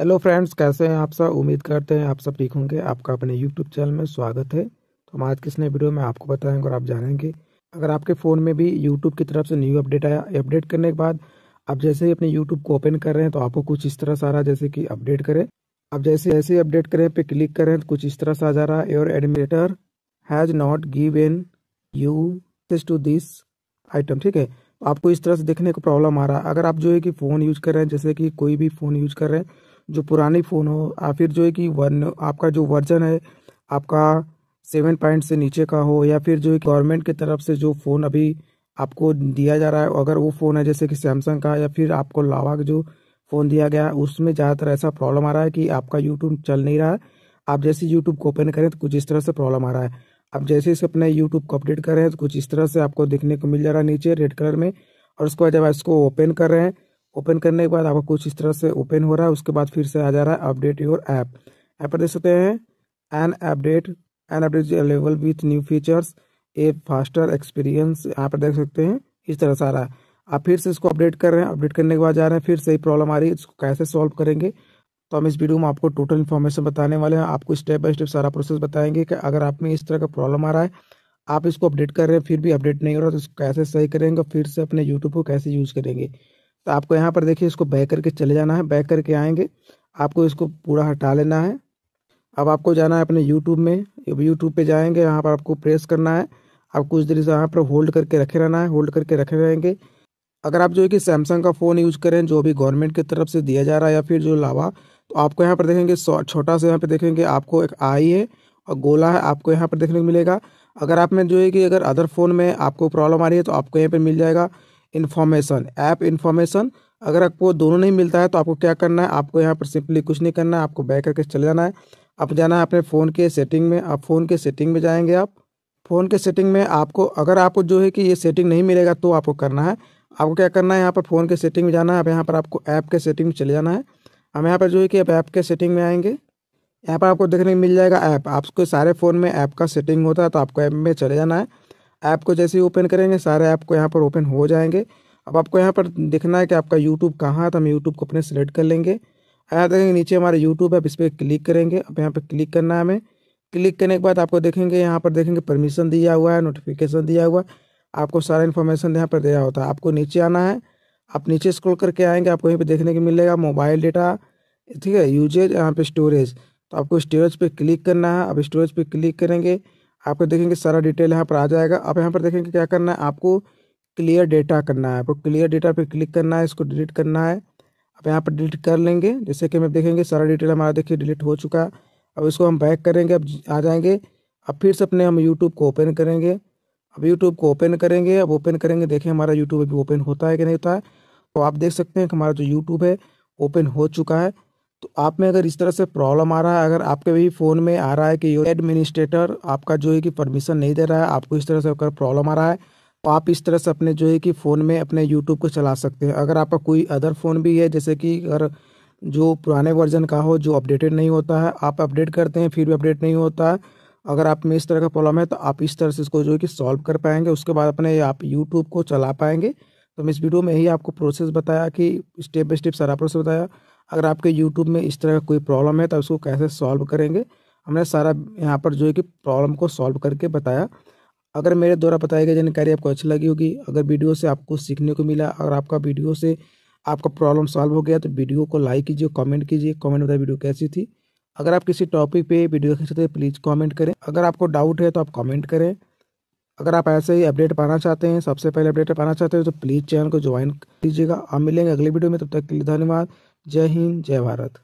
hello friends कैसे हैं आप सब उम्मीद करते हैं आप सब ठीक होंगे आपका अपने यूट्यूब चैनल में स्वागत है तो हम आज किस नए वीडियो में आपको बताएंगे और आप जानेंगे अगर आपके फ़ोन में भी यूट्यूब की तरफ से न्यू अपडेट आया अपडेट करने के बाद आप जैसे ही अपने यूट्यूब को ओपन कर रहे हैं तो आपको कुछ इस तरह सारा जैसे कि अपडेट करें आप जैसे जैसे अपडेट करें पे क्लिक करें तो कुछ इस तरह से आ जा रहा है your administrator has not given you to this item ठीक है आपको इस तरह से देखने को प्रॉब्लम आ रहा है अगर आप जो है कि फ़ोन यूज कर रहे हैं जैसे कि कोई भी फ़ोन यूज कर रहे हैं जो पुरानी फ़ोन हो या फिर जो है कि वन आपका जो वर्जन है आपका सेवन पॉइंट से नीचे का हो या फिर जो गवर्नमेंट की तरफ से जो फ़ोन अभी आपको दिया जा रहा है अगर वो फ़ोन है जैसे कि सैमसंग का या फिर आपको लावा का जो फ़ोन दिया गया है उसमें ज़्यादातर ऐसा प्रॉब्लम आ रहा है कि आपका यूट्यूब चल नहीं रहा है आप जैसे यूट्यूब को ओपन करें तो कुछ इस तरह से प्रॉब्लम आ रहा है आप जैसे इसे अपने यूट्यूब को अपडेट कर रहे हैं तो कुछ इस तरह से आपको देखने को मिल जा रहा है नीचे रेड कलर में और उसके बाद जब इसको ओपन कर रहे हैं ओपन करने के बाद आपका कुछ इस तरह से ओपन हो रहा है उसके बाद फिर से आ जा रहा है अपडेट योर ऐप यहाँ पर देख सकते हैं an update an update available with new features a faster experience यहाँ पर देख सकते हैं इस तरह से आ रहा है आप फिर से इसको अपडेट कर रहे हैं अपडेट करने के बाद जा रहे हैं फिर से ही प्रॉब्लम आ रही है इसको कैसे सॉल्व करेंगे तो हम इस वीडियो में आपको टोटल इन्फॉर्मेशन बताने वाले हैं आपको स्टेप बाय स्टेप सारा प्रोसेस बताएंगे कि अगर आप में इस तरह का प्रॉब्लम आ रहा है आप इसको अपडेट कर रहे हैं फिर भी अपडेट नहीं हो रहा तो इसको कैसे सही करेंगे फिर से अपने यूट्यूब को कैसे यूज़ करेंगे तो आपको यहाँ पर देखिए इसको बैक करके चले जाना है बैक करके आएंगे आपको इसको पूरा हटा लेना है अब आपको जाना है अपने यूट्यूब में यूट्यूब पे जाएंगे यहाँ पर आपको प्रेस करना है आप कुछ देर से यहाँ पर होल्ड करके रखे रहना है होल्ड करके रखे रहेंगे अगर आप जो है कि सैमसंग का फ़ोन यूज करें जो भी गवर्नमेंट की तरफ से दिया जा रहा है या फिर जो लावा तो आपको यहाँ पर देखेंगे छोटा सा यहाँ पर देखेंगे आपको एक आई है और गोला है आपको यहाँ पर देखने को मिलेगा अगर आप में जो है कि अगर अदर फ़ोन में आपको प्रॉब्लम आ रही है तो आपको यहाँ पर मिल जाएगा इन्फॉर्मेशन ऐप इन्फॉर्मेशन अगर आपको दोनों नहीं मिलता है तो आपको क्या करना है आपको यहाँ पर सिंपली कुछ नहीं करना है आपको बैक करके चले जाना है आप जाना है अपने फ़ोन के सेटिंग में आप फ़ोन के सेटिंग में जाएंगे आप फ़ोन के सेटिंग में आपको अगर आपको जो है कि ये सेटिंग नहीं मिलेगा तो आपको करना है आपको क्या करना है यहाँ पर फ़ोन के सेटिंग में जाना है अब यहाँ पर आपको ऐप के सेटिंग में चले जाना है हम यहाँ पर जो है कि अब ऐप के सेटिंग में आएंगे यहाँ पर आपको देखने मिल जाएगा ऐप आपको सारे फ़ोन में ऐप का सेटिंग होता है तो आपको ऐप में चले जाना है ऐप को जैसे ही ओपन करेंगे सारे ऐप को यहाँ पर ओपन हो जाएंगे अब आपको यहाँ पर देखना है कि आपका यूट्यूब कहाँ है तो हम यूट्यूब को अपने सेलेक्ट कर लेंगे यहाँ देखेंगे नीचे हमारा यूट्यूब है इस पर क्लिक करेंगे अब यहाँ पर क्लिक करना है हमें क्लिक करने के बाद आपको देखेंगे यहाँ पर देखेंगे परमिशन दिया हुआ है नोटिफिकेशन दिया हुआ है आपको सारा इन्फॉर्मेशन यहाँ पर दिया होता है आपको नीचे आना है आप नीचे स्क्रॉल करके आएंगे आपको यहीं पे देखने को मिलेगा मोबाइल डेटा ठीक है यूजेज यहाँ पे स्टोरेज तो आपको स्टोरेज पे क्लिक करना है अब स्टोरेज पे क्लिक करेंगे आपको देखेंगे सारा डिटेल यहाँ पर आ जाएगा आप यहाँ पर देखेंगे क्या करना है आपको क्लियर डेटा करना है आपको क्लियर डेटा पर क्लिक करना है इसको डिलीट करना है आप यहाँ पर डिलीट कर लेंगे जैसे कि हम देखेंगे सारा डिटेल हमारा देखिए डिलीट हो चुका है अब इसको हम बैक करेंगे अब आ जाएंगे अब फिर से अपने हम यूट्यूब को ओपन करेंगे अब यूट्यूब को ओपन करेंगे अब ओपन करेंगे देखें हमारा यूट्यूब अभी ओपन होता है कि नहीं होता है तो आप देख सकते हैं कि हमारा जो यूट्यूब है ओपन हो चुका है तो आप में अगर इस तरह से प्रॉब्लम आ रहा है अगर आपके भी फ़ोन में आ रहा है कि योर एडमिनिस्ट्रेटर आपका जो है कि परमिशन नहीं दे रहा है आपको इस तरह से अगर प्रॉब्लम आ रहा है तो आप इस तरह से अपने जो है कि फ़ोन में अपने यूट्यूब को चला सकते हैं अगर आपका कोई अदर फ़ोन भी है जैसे कि अगर जो पुराने वर्जन का हो जो अपडेटेड नहीं होता है आप अपडेट करते हैं फिर भी अपडेट नहीं होता है अगर आप में इस तरह का प्रॉब्लम है तो आप इस तरह से इसको जो है कि सॉल्व कर पाएंगे उसके बाद अपने आप यूट्यूब को चला पाएंगे तो मैं इस वीडियो में ही आपको प्रोसेस बताया कि स्टेप बाई स्टेप सारा प्रोसेस बताया अगर आपके यूट्यूब में इस तरह का कोई प्रॉब्लम है तो उसको कैसे सॉल्व करेंगे हमने सारा यहाँ पर जो है कि प्रॉब्लम को सॉल्व करके बताया अगर मेरे द्वारा बताई गई जानकारी आपको अच्छी लगी होगी अगर वीडियो से आपको सीखने को मिला अगर आपका वीडियो से आपका प्रॉब्लम सॉल्व हो गया तो वीडियो को लाइक कीजिए कमेंट कीजिए कमेंट बताए वीडियो कैसी थी अगर आप किसी टॉपिक पे वीडियो देख सकते हैं प्लीज़ कमेंट करें अगर आपको डाउट है तो आप कमेंट करें अगर आप ऐसे ही अपडेट पाना चाहते हैं सबसे पहले अपडेट पाना चाहते हैं तो प्लीज़ चैनल को ज्वाइन कीजिएगा आप मिलेंगे अगले वीडियो में तब तक के लिए धन्यवाद जय हिंद जय भारत